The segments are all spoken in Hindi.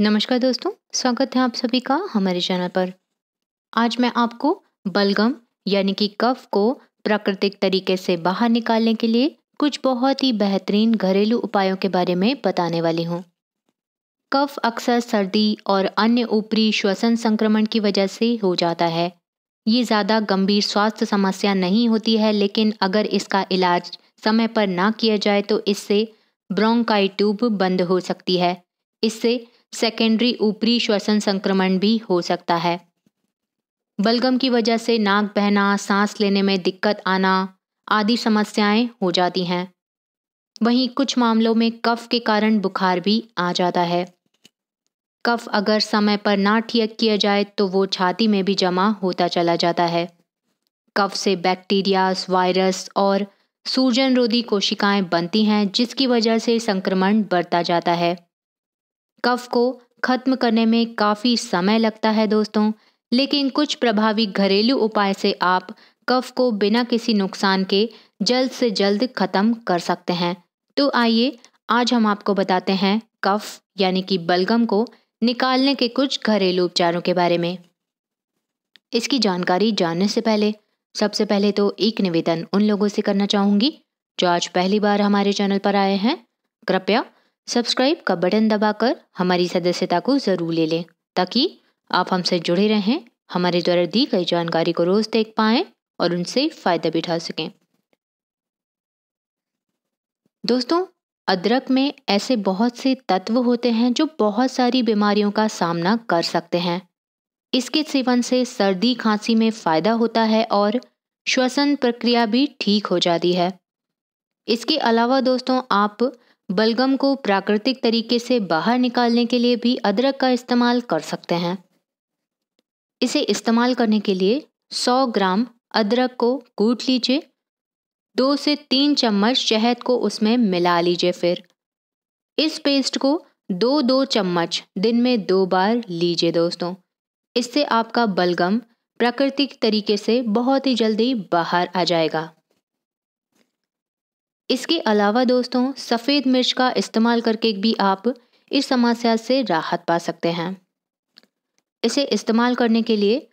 नमस्कार दोस्तों स्वागत है आप सभी का हमारे चैनल पर आज मैं आपको बलगम यानी कि कफ को प्राकृतिक तरीके से बाहर निकालने के लिए कुछ बहुत ही बेहतरीन घरेलू उपायों के बारे में बताने वाली हूँ कफ अक्सर सर्दी और अन्य ऊपरी श्वसन संक्रमण की वजह से हो जाता है ये ज़्यादा गंभीर स्वास्थ्य समस्या नहीं होती है लेकिन अगर इसका इलाज समय पर ना किया जाए तो इससे ब्रोंकाई ट्यूब बंद हो सकती है इससे सेकेंडरी ऊपरी श्वसन संक्रमण भी हो सकता है बलगम की वजह से नाक बहना सांस लेने में दिक्कत आना आदि समस्याएं हो जाती हैं वहीं कुछ मामलों में कफ के कारण बुखार भी आ जाता है कफ अगर समय पर ना ठीक किया जाए तो वो छाती में भी जमा होता चला जाता है कफ से बैक्टीरिया वायरस और सूजन रोधी कोशिकाएं बनती हैं जिसकी वजह से संक्रमण बढ़ता जाता है कफ को खत्म करने में काफ़ी समय लगता है दोस्तों लेकिन कुछ प्रभावी घरेलू उपाय से आप कफ को बिना किसी नुकसान के जल्द से जल्द ख़त्म कर सकते हैं तो आइए आज हम आपको बताते हैं कफ यानी कि बलगम को निकालने के कुछ घरेलू उपचारों के बारे में इसकी जानकारी जानने से पहले सबसे पहले तो एक निवेदन उन लोगों से करना चाहूँगी जो आज पहली बार हमारे चैनल पर आए हैं कृपया सब्सक्राइब का बटन दबाकर हमारी सदस्यता को ज़रूर ले लें ताकि आप हमसे जुड़े रहें हमारे द्वारा दी गई जानकारी को रोज़ देख पाए और उनसे फ़ायदा बिठा सकें दोस्तों अदरक में ऐसे बहुत से तत्व होते हैं जो बहुत सारी बीमारियों का सामना कर सकते हैं इसके सेवन से सर्दी खांसी में फ़ायदा होता है और श्वसन प्रक्रिया भी ठीक हो जाती है इसके अलावा दोस्तों आप बलगम को प्राकृतिक तरीके से बाहर निकालने के लिए भी अदरक का इस्तेमाल कर सकते हैं इसे इस्तेमाल करने के लिए 100 ग्राम अदरक को कूट लीजिए दो से तीन चम्मच शहद को उसमें मिला लीजिए फिर इस पेस्ट को दो दो चम्मच दिन में दो बार लीजिए दोस्तों इससे आपका बलगम प्राकृतिक तरीके से बहुत ही जल्दी बाहर आ जाएगा इसके अलावा दोस्तों सफ़ेद मिर्च का इस्तेमाल करके भी आप इस समस्या से राहत पा सकते हैं इसे इस्तेमाल करने के लिए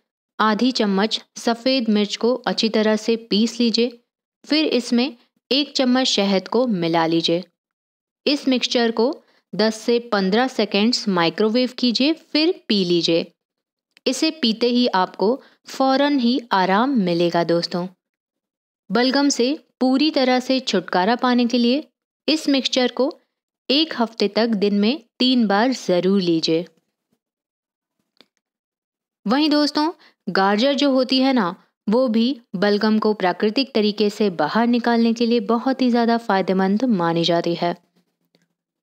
आधी चम्मच सफ़ेद मिर्च को अच्छी तरह से पीस लीजिए फिर इसमें एक चम्मच शहद को मिला लीजिए इस मिक्सचर को 10 से 15 सेकेंड्स माइक्रोवेव कीजिए फिर पी लीजिए इसे पीते ही आपको फौरन ही आराम मिलेगा दोस्तों बलगम से पूरी तरह से छुटकारा पाने के लिए इस मिक्सचर को एक हफ्ते तक दिन में तीन बार ज़रूर लीजिए वहीं दोस्तों गाजर जो होती है ना वो भी बलगम को प्राकृतिक तरीके से बाहर निकालने के लिए बहुत ही ज़्यादा फायदेमंद मानी जाती है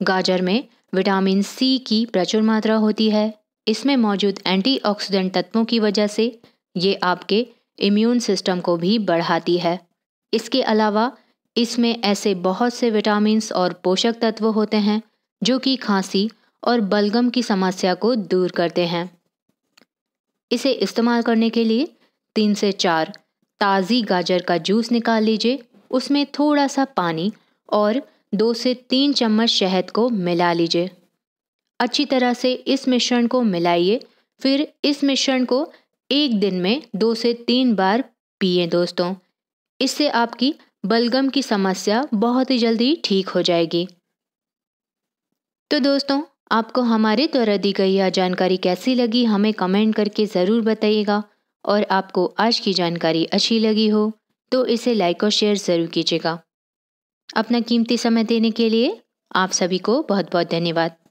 गाजर में विटामिन सी की प्रचुर मात्रा होती है इसमें मौजूद एंटीऑक्सीडेंट तत्वों की वजह से ये आपके इम्यून सिस्टम को भी बढ़ाती है इसके अलावा इसमें ऐसे बहुत से विटामिन और पोषक तत्व होते हैं जो कि खांसी और बलगम की समस्या को दूर करते हैं इसे इस्तेमाल करने के लिए तीन से चार ताज़ी गाजर का जूस निकाल लीजिए उसमें थोड़ा सा पानी और दो से तीन चम्मच शहद को मिला लीजिए अच्छी तरह से इस मिश्रण को मिलाइए फिर इस मिश्रण को एक दिन में दो से तीन बार पिए दोस्तों इससे आपकी बलगम की समस्या बहुत ही जल्दी ठीक हो जाएगी तो दोस्तों आपको हमारे द्वारा दी गई यह जानकारी कैसी लगी हमें कमेंट करके ज़रूर बताइएगा और आपको आज की जानकारी अच्छी लगी हो तो इसे लाइक और शेयर ज़रूर कीजिएगा अपना कीमती समय देने के लिए आप सभी को बहुत बहुत धन्यवाद